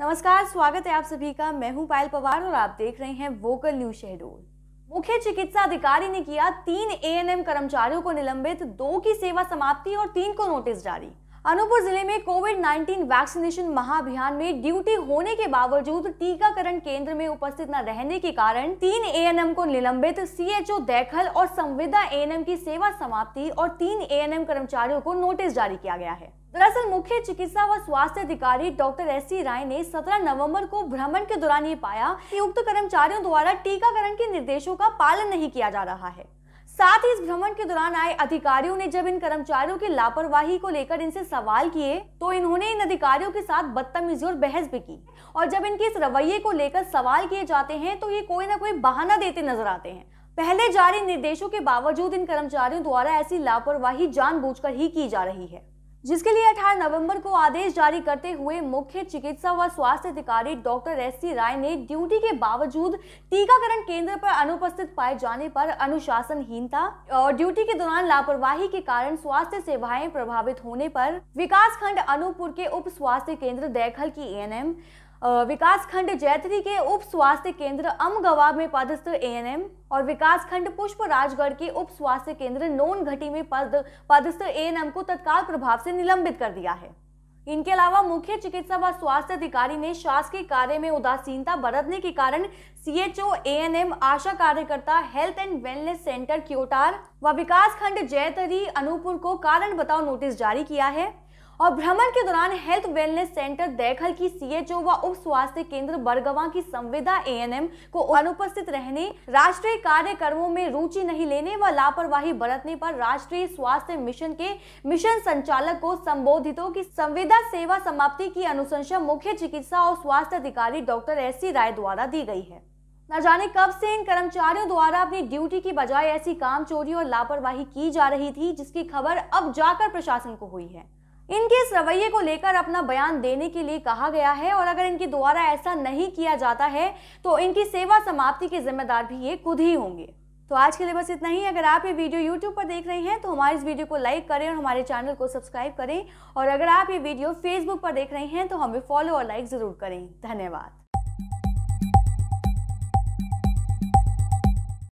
नमस्कार स्वागत है आप सभी का मैं हूं पायल पवार और आप देख रहे हैं वोकल न्यूज शेड्यूल मुख्य चिकित्सा अधिकारी ने किया तीन एएनएम कर्मचारियों को निलंबित दो की सेवा समाप्ति और तीन को नोटिस जारी अनूपपुर जिले में कोविड 19 वैक्सीनेशन महाअभियान में ड्यूटी होने के बावजूद टीकाकरण केंद्र में उपस्थित न रहने के कारण तीन ए को निलंबित सीएचओ दैखल और संविदा ए की सेवा समाप्ति और तीन ए कर्मचारियों को नोटिस जारी किया गया है दरअसल मुख्य चिकित्सा व स्वास्थ्य अधिकारी डॉक्टर एस सी राय ने 17 नवंबर को भ्रमण के दौरान ये पाया कि उक्त कर्मचारियों द्वारा टीकाकरण के निर्देशों का पालन नहीं किया जा रहा है साथ ही इस भ्रमण के दौरान आए अधिकारियों ने जब इन कर्मचारियों की लापरवाही को लेकर इनसे सवाल किए तो इन्होंने इन अधिकारियों के साथ बदतमीजी और बहस भी की और जब इनके इस रवैये को लेकर सवाल किए जाते हैं तो ये कोई ना कोई बहाना देते नजर आते हैं पहले जारी निर्देशों के बावजूद इन कर्मचारियों द्वारा ऐसी लापरवाही जानबूझकर ही की जा रही है जिसके लिए 18 नवंबर को आदेश जारी करते हुए मुख्य चिकित्सा व स्वास्थ्य अधिकारी डॉक्टर एस सी राय ने ड्यूटी के बावजूद टीकाकरण केंद्र पर अनुपस्थित पाए जाने पर अनुशासनहीनता और ड्यूटी के दौरान लापरवाही के कारण स्वास्थ्य सेवाएं प्रभावित होने पर विकासखंड अनूपपुर के उप स्वास्थ्य केंद्र दैखल की एएनएम विकासखंड जैतरी के उप स्वास्थ्य केंद्र अमगवा में पदस्थ एएनएम और विकासखंड पुष्प राजगढ़ के उप स्वास्थ्य केंद्र नोन घटी में पद पदस्थ एएनएम को तत्काल प्रभाव से निलंबित कर दिया है इनके अलावा मुख्य चिकित्सा व स्वास्थ्य अधिकारी ने शासकीय कार्य में उदासीनता बरतने के कारण सीएचओ एएनएम आशा कार्यकर्ता हेल्थ एंड वेलनेस सेंटर क्योटार व विकासखंड जयतरी अनूपपुर को कारण बताओ नोटिस जारी किया है और भ्रमण के दौरान हेल्थ वेलनेस सेंटर देखल की सीएचओ व उप स्वास्थ्य केंद्र बरगवा की संविदा एएनएम को अनुपस्थित रहने राष्ट्रीय कार्यक्रमों में रुचि नहीं लेने व लापरवाही बरतने पर राष्ट्रीय स्वास्थ्य मिशन के मिशन संचालक को संबोधितों की संविदा सेवा समाप्ति की अनुशंसा मुख्य चिकित्सा और स्वास्थ्य अधिकारी डॉक्टर एस सी राय द्वारा दी गई है न जाने कब से इन कर्मचारियों द्वारा अपनी ड्यूटी की बजाय ऐसी काम चोरी और लापरवाही की जा रही थी जिसकी खबर अब जाकर प्रशासन को हुई है इनके इस रवैये को लेकर अपना बयान देने के लिए कहा गया है और अगर इनके द्वारा ऐसा नहीं किया जाता है तो इनकी सेवा समाप्ति के जिम्मेदार भी ये खुद ही होंगे तो आज के लिए बस इतना ही अगर आप ये वीडियो YouTube पर देख रहे हैं तो हमारे इस वीडियो को लाइक करें और हमारे चैनल को सब्सक्राइब करें और अगर आप ये वीडियो Facebook पर देख रहे हैं तो हमें फॉलो और लाइक ज़रूर करें धन्यवाद